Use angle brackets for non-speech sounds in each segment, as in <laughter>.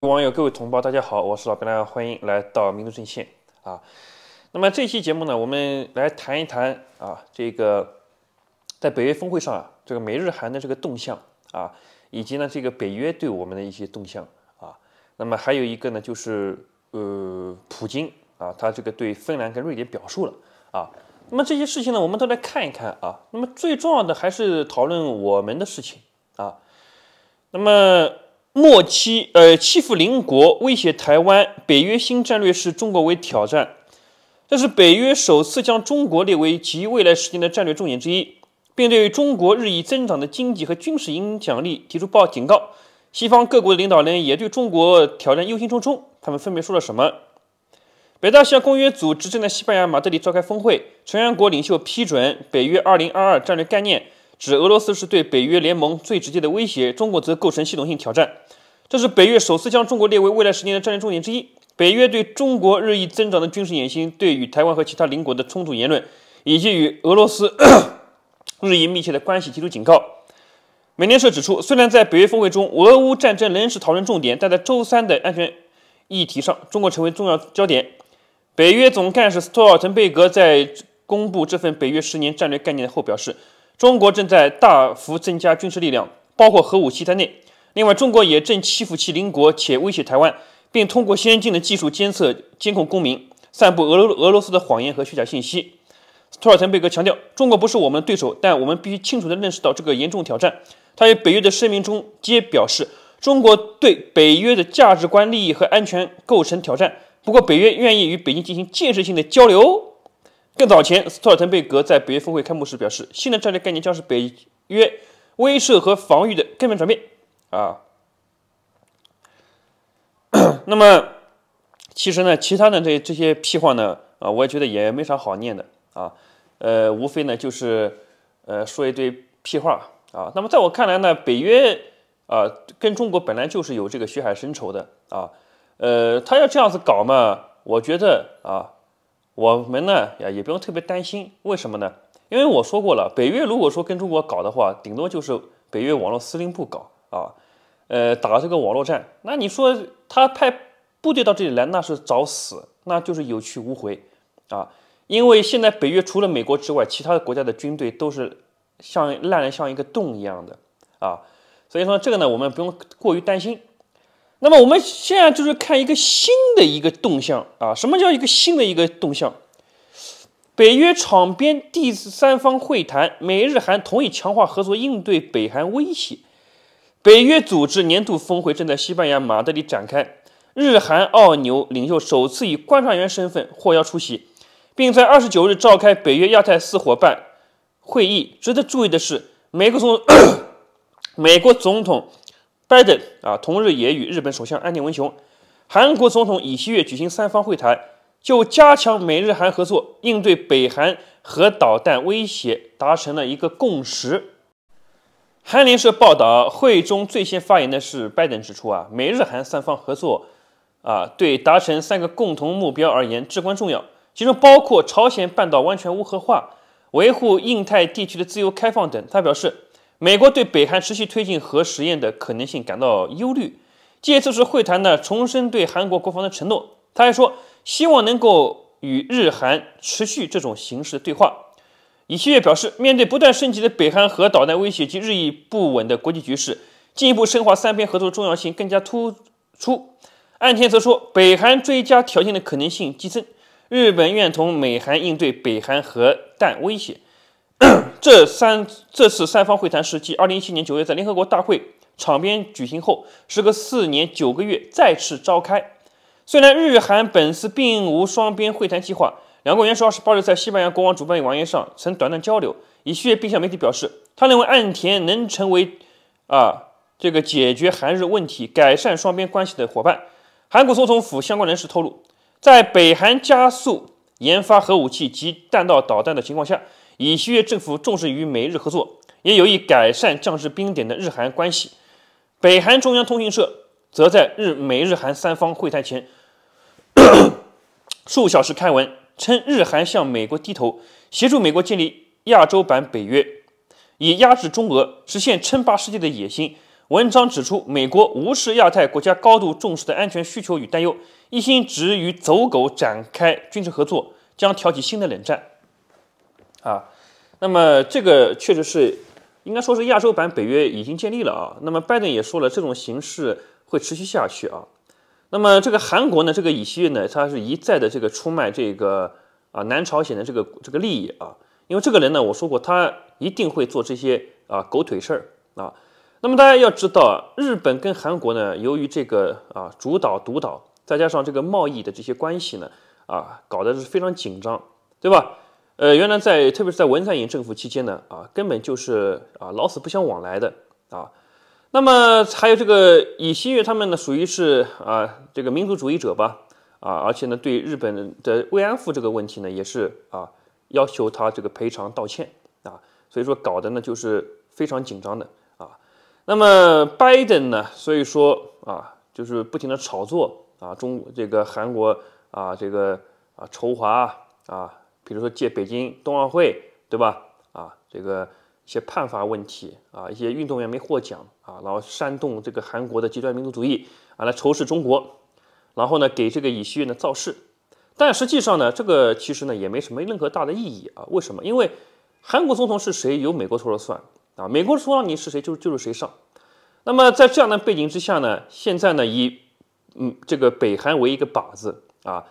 网友、各位同胞，大家好，我是老白，欢迎来到民族阵线啊。那么这期节目呢，我们来谈一谈啊，这个在北约峰会上啊，这个美日韩的这个动向啊，以及呢这个北约对我们的一些动向啊。那么还有一个呢，就是呃，普京啊，他这个对芬兰跟瑞典表述了啊。那么这些事情呢，我们都来看一看啊。那么最重要的还是讨论我们的事情啊。那么。末期，呃，欺负邻国，威胁台湾。北约新战略视中国为挑战，这是北约首次将中国列为其未来十年的战略重点之一，并对中国日益增长的经济和军事影响力提出报警告。西方各国领导人也对中国挑战忧心忡忡。他们分别说了什么？北大西洋公约组织正在西班牙马德里召开峰会，成员国领袖批准北约2022战略概念。指俄罗斯是对北约联盟最直接的威胁，中国则构成系统性挑战。这是北约首次将中国列为未来十年的战略重点之一。北约对中国日益增长的军事野心、对与台湾和其他邻国的冲突言论，以及与俄罗斯 <clears throat> 日益密切的关系提出警告。美联社指出，虽然在北约峰会中，俄乌战争仍是讨论重点，但在周三的安全议题上，中国成为重要焦点。北约总干事斯托尔滕贝格在公布这份北约十年战略概念后表示。中国正在大幅增加军事力量，包括核武器在内。另外，中国也正欺负其邻国，且威胁台湾，并通过先进的技术监测、监控公民，散布俄罗俄罗斯的谎言和虚假信息。托尔滕贝格强调，中国不是我们的对手，但我们必须清楚地认识到这个严重挑战。他与北约的声明中皆表示，中国对北约的价值观、利益和安全构成挑战。不过，北约愿意与北京进行建设性的交流。更早前，斯托尔滕贝格在北约峰会开幕时表示，新的战略概念将是北约威慑和防御的根本转变。啊，<clears throat> 那么其实呢，其他的这这些屁话呢，啊，我也觉得也没啥好念的啊，呃，无非呢就是呃说一堆屁话啊。那么在我看来呢，北约啊跟中国本来就是有这个血海深仇的啊，呃，他要这样子搞嘛，我觉得啊。我们呢呀也不用特别担心，为什么呢？因为我说过了，北约如果说跟中国搞的话，顶多就是北约网络司令部搞啊，呃，打这个网络战。那你说他派部队到这里来，那是找死，那就是有去无回啊。因为现在北约除了美国之外，其他国家的军队都是像烂的像一个洞一样的啊，所以说这个呢，我们不用过于担心。那么我们现在就是看一个新的一个动向啊？什么叫一个新的一个动向？北约场边第三方会谈，美日韩同意强化合作应对北韩威胁。北约组织年度峰会正在西班牙马德里展开，日韩澳纽领袖首次以观察员身份获邀出席，并在二十九日召开北约亚太四伙伴会议。值得注意的是，美国总统美国总统。拜登啊，同日也与日本首相安田文雄、韩国总统尹锡悦举行三方会谈，就加强美日韩合作应对北韩核导弹威胁达成了一个共识。韩联社报道，会中最先发言的是拜登，指出啊，美日韩三方合作啊，对达成三个共同目标而言至关重要，其中包括朝鲜半岛完全无核化、维护印太地区的自由开放等。他表示。美国对北韩持续推进核实验的可能性感到忧虑，借此次会谈呢，重申对韩国国防的承诺。他还说，希望能够与日韩持续这种形式的对话。以七月表示，面对不断升级的北韩核导弹威胁及日益不稳的国际局势，进一步深化三边合作的重要性更加突出。岸田则说，北韩追加条件的可能性激增，日本愿同美韩应对北韩核弹威胁。<coughs> 这三这次三方会谈是继二零一七年九月在联合国大会场边举行后，时隔四年九个月再次召开。虽然日韩本次并无双边会谈计划，两国元首二十八日在西班牙国王主办的晚宴上曾短暂交流。以锡悦并向媒体表示，他认为岸田能成为啊这个解决韩日问题、改善双边关系的伙伴。韩国总统府相关人士透露，在北韩加速研发核武器及弹道导弹的情况下，以西越政府重视与美日合作，也有意改善降至冰点的日韩关系。北韩中央通讯社则在日美日韩三方会谈前数小时刊文称，日韩向美国低头，协助美国建立亚洲版北约，以压制中俄，实现称霸世界的野心。文章指出，美国无视亚太国家高度重视的安全需求与担忧，一心只与走狗展开军事合作，将挑起新的冷战。啊，那么这个确实是，应该说是亚洲版北约已经建立了啊。那么拜登也说了，这种形势会持续下去啊。那么这个韩国呢，这个以色列呢，他是一再的这个出卖这个啊南朝鲜的这个这个利益啊。因为这个人呢，我说过，他一定会做这些啊狗腿事儿啊。那么大家要知道，日本跟韩国呢，由于这个啊主导独岛，再加上这个贸易的这些关系呢，啊搞的是非常紧张，对吧？呃，原来在特别是在文在寅政府期间呢，啊，根本就是啊老死不相往来的啊。那么还有这个以新月他们呢，属于是啊这个民族主义者吧，啊，而且呢对日本的慰安妇这个问题呢，也是啊要求他这个赔偿道歉啊。所以说搞的呢就是非常紧张的啊。那么拜登呢，所以说啊就是不停的炒作啊中这个韩国啊这个啊仇华啊。比如说借北京冬奥会对吧啊这个一些判罚问题啊一些运动员没获奖啊然后煽动这个韩国的极端民族主义啊来仇视中国然后呢给这个尹锡悦呢造势但实际上呢这个其实呢也没什么任何大的意义啊为什么因为韩国总统是谁由美国说了算啊美国说让你是谁就就是谁上那么在这样的背景之下呢现在呢以嗯这个北韩为一个靶子啊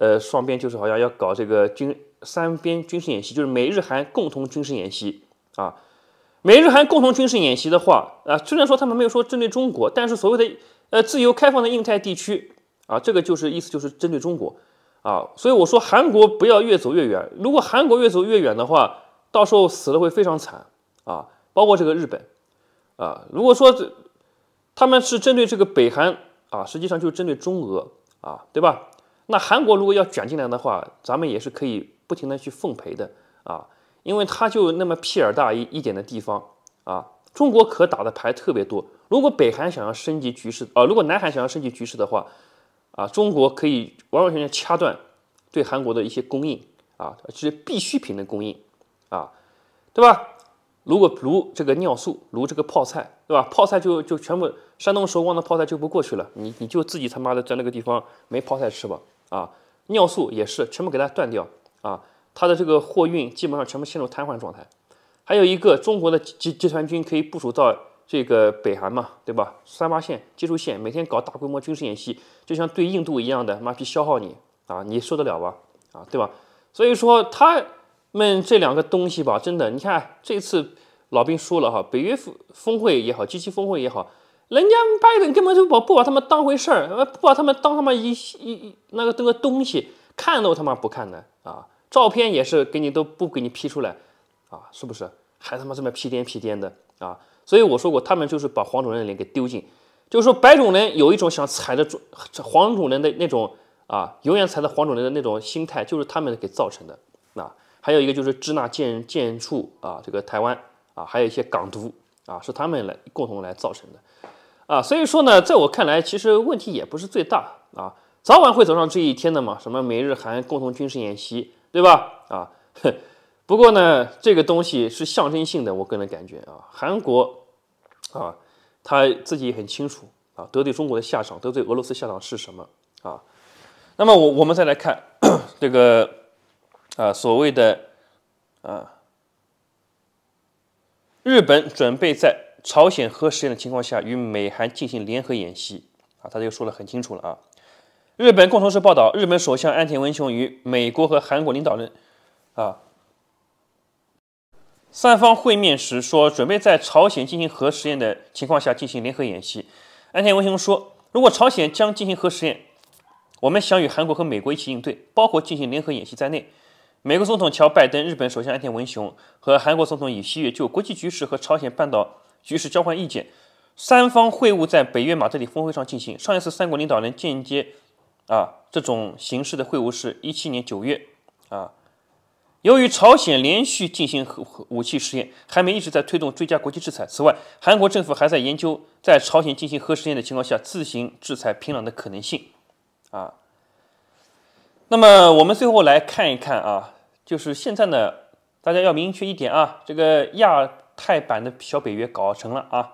呃双边就是好像要搞这个军三边军事演习就是美日韩共同军事演习啊。美日韩共同军事演习的话啊，虽然说他们没有说针对中国，但是所谓的呃自由开放的印太地区啊，这个就是意思就是针对中国啊。所以我说韩国不要越走越远。如果韩国越走越远的话，到时候死的会非常惨啊。包括这个日本啊，如果说这他们是针对这个北韩啊，实际上就是针对中俄啊，对吧？那韩国如果要卷进来的话，咱们也是可以。不停的去奉陪的啊，因为他就那么屁眼大一一点的地方啊，中国可打的牌特别多。如果北韩想要升级局势啊，如果南韩想要升级局势的话，啊，中国可以完完全全掐断对韩国的一些供应啊，这是必需品的供应，啊，对吧？如果如这个尿素，如这个泡菜，对吧？泡菜就就全部山东寿光的泡菜就不过去了，你你就自己他妈的在那个地方没泡菜吃吧啊？尿素也是全部给它断掉。啊，他的这个货运基本上全部陷入瘫痪状态。还有一个，中国的集集团军可以部署到这个北韩嘛，对吧？三八线接触线每天搞大规模军事演习，就像对印度一样的，妈逼消耗你啊，你受得了吧？啊，对吧？所以说他们这两个东西吧，真的，你看这次老兵说了哈，北约峰峰会也好，G7 峰会也好，人家拜登根本就把不把他们当回事儿，不把他们当他一一一那个那个东西看都他妈不看的啊。照片也是给你都不给你 P 出来啊，是不是？还他妈这么屁颠屁颠的啊！所以我说过，他们就是把黄种人的脸给丢尽，就是说白种人有一种想踩着黄种人的那种啊，永远踩着黄种人的那种心态，就是他们给造成的啊。还有一个就是支那贱贱畜啊，这个台湾啊，还有一些港独啊，是他们来共同来造成的啊。所以说呢，在我看来，其实问题也不是最大啊，早晚会走上这一天的嘛。什么美日韩共同军事演习？对吧？啊，不过呢，这个东西是象征性的，我个人感觉啊，韩国啊，他自己很清楚啊，得罪中国的下场，得罪俄罗斯下场是什么啊？那么我我们再来看这个啊，所谓的啊，日本准备在朝鲜核试验的情况下与美韩进行联合演习啊，他就说的很清楚了啊。日本共同社报道，日本首相安田文雄与美国和韩国领导人，啊，三方会面时说，准备在朝鲜进行核实验的情况下进行联合演习。安田文雄说：“如果朝鲜将进行核实验，我们想与韩国和美国一起应对，包括进行联合演习在内。”美国总统乔拜登、日本首相安田文雄和韩国总统尹锡悦就国际局势和朝鲜半岛局势交换意见。三方会晤在北约马德里峰会上进行。上一次三国领导人间接。啊，这种形式的会晤是一七年九月啊。由于朝鲜连续进行核核武器试验，韩美一直在推动追加国际制裁。此外，韩国政府还在研究在朝鲜进行核试验的情况下自行制裁平壤的可能性。啊，那么我们最后来看一看啊，就是现在呢，大家要明确一点啊，这个亚太版的小北约搞成了啊。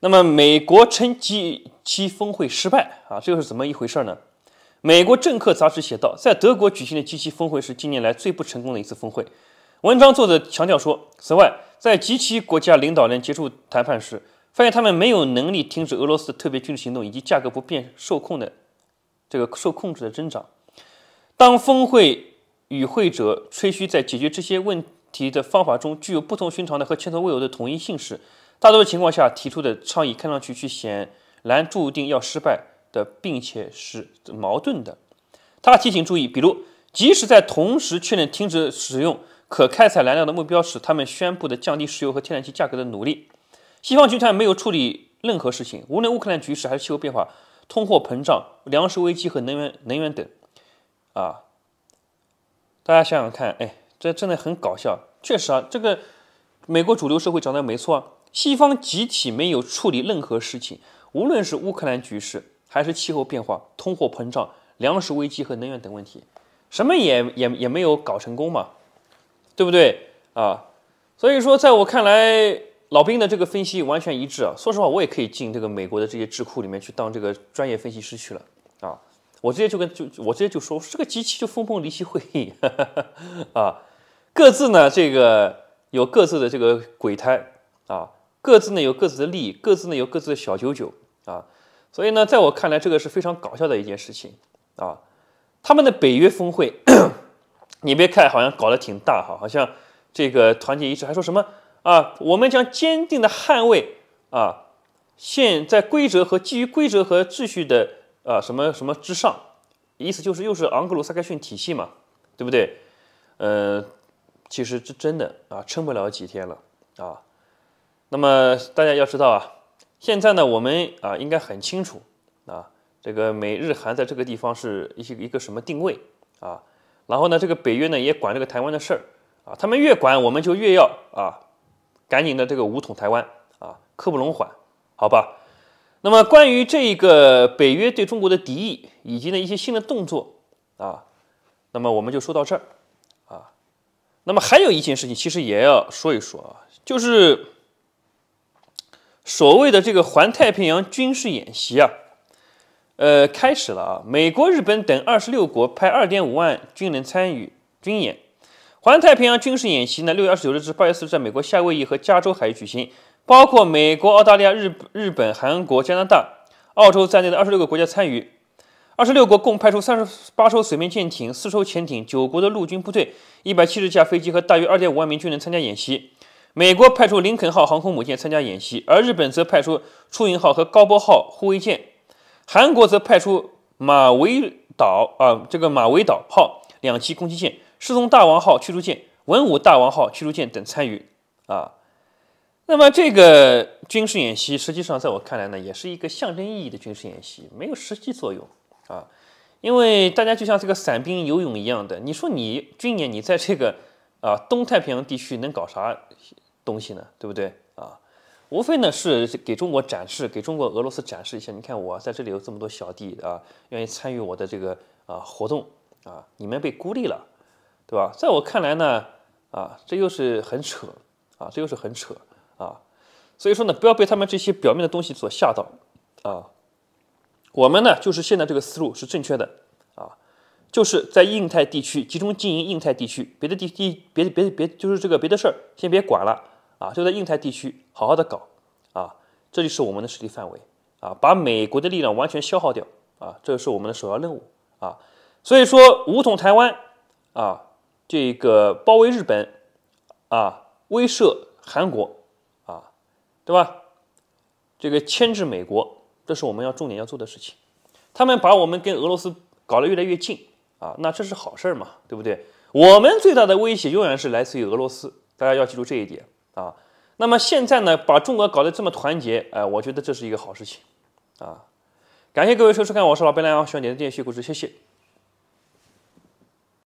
那么美国称机机峰会失败啊，这个是怎么一回事呢？美国政客杂志写道，在德国举行的集其峰会是近年来最不成功的一次峰会。文章作者强调说，此外，在集其国家领导人结束谈判时，发现他们没有能力停止俄罗斯的特别军事行动以及价格不变受控的这个受控制的增长。当峰会与会者吹嘘在解决这些问题的方法中具有不同寻常的和前所未有的统一性时，大多数情况下提出的倡议看上去却显然注定要失败。的，并且是矛盾的。他提醒注意，比如，即使在同时确认停止使用可开采燃料的目标时，他们宣布的降低石油和天然气价格的努力，西方集团没有处理任何事情，无论乌克兰局势还是气候变化、通货膨胀、粮食危机和能源能源等。啊，大家想想看，哎，这真的很搞笑。确实啊，这个美国主流社会讲的没错，啊，西方集体没有处理任何事情，无论是乌克兰局势。还是气候变化、通货膨胀、粮食危机和能源等问题，什么也也也没有搞成功嘛，对不对啊？所以说，在我看来，老兵的这个分析完全一致啊。说实话，我也可以进这个美国的这些智库里面去当这个专业分析师去了啊。我直接就跟就我直接就说，这个机器就分崩离析会议 <laughs> 啊，各自呢这个有各自的这个鬼胎啊，各自呢有各自的利益，各自呢有各自的小九九啊。所以呢，在我看来，这个是非常搞笑的一件事情啊。他们的北约峰会，<clears throat> 你别看好像搞得挺大哈，好像这个团结一致，还说什么啊？我们将坚定地捍卫啊，现在规则和基于规则和秩序的啊什么什么之上，意思就是又是昂格鲁萨克逊体系嘛，对不对？呃，其实这真的啊，撑不了几天了啊。那么大家要知道啊。现在呢，我们啊应该很清楚啊，这个美日韩在这个地方是一些一个什么定位啊，然后呢，这个北约呢也管这个台湾的事儿啊，他们越管我们就越要啊，赶紧的这个武统台湾啊，刻不容缓，好吧？那么关于这个北约对中国的敌意以及呢一些新的动作啊，那么我们就说到这儿啊，那么还有一件事情其实也要说一说啊，就是。所谓的这个环太平洋军事演习啊，呃，开始了啊！美国、日本等二十六国派二点五万军人参与军演。环太平洋军事演习呢，六月二十九日至八月四日在美国夏威夷和加州海域举行，包括美国、澳大利亚、日日本、韩国、加拿大、澳洲在内的二十六个国家参与。二十六国共派出三十八艘水面舰艇、四艘潜艇、九国的陆军部队、一百七十架飞机和大约二点五万名军人参加演习。美国派出林肯号航空母舰参加演习，而日本则派出出云号和高波号护卫舰，韩国则派出马尾岛啊这个马尾岛号两栖攻击舰、失踪大王号驱逐舰、文武大王号驱逐舰等参与啊。那么这个军事演习实际上在我看来呢，也是一个象征意义的军事演习，没有实际作用啊。因为大家就像这个散兵游泳一样的，你说你军演你在这个啊东太平洋地区能搞啥？东西呢，对不对啊？无非呢是给中国展示，给中国、俄罗斯展示一下。你看，我在这里有这么多小弟啊，愿意参与我的这个啊活动啊。你们被孤立了，对吧？在我看来呢，啊，这又是很扯啊，这又是很扯啊。所以说呢，不要被他们这些表面的东西所吓到啊。我们呢，就是现在这个思路是正确的啊，就是在印太地区集中经营，印太地区别的地地，别别别就是这个别的事儿先别管了。啊，就在印太地区好好的搞啊，这就是我们的势力范围啊，把美国的力量完全消耗掉啊，这个是我们的首要任务啊。所以说，武统台湾啊，这个包围日本啊，威慑韩国啊，对吧？这个牵制美国，这是我们要重点要做的事情。他们把我们跟俄罗斯搞得越来越近啊，那这是好事嘛，对不对？我们最大的威胁永远是来自于俄罗斯，大家要记住这一点。啊，那么现在呢，把中国搞得这么团结，哎，我觉得这是一个好事情，啊，感谢各位收看，我是老白，来讲喜欢你的这些故事，谢谢。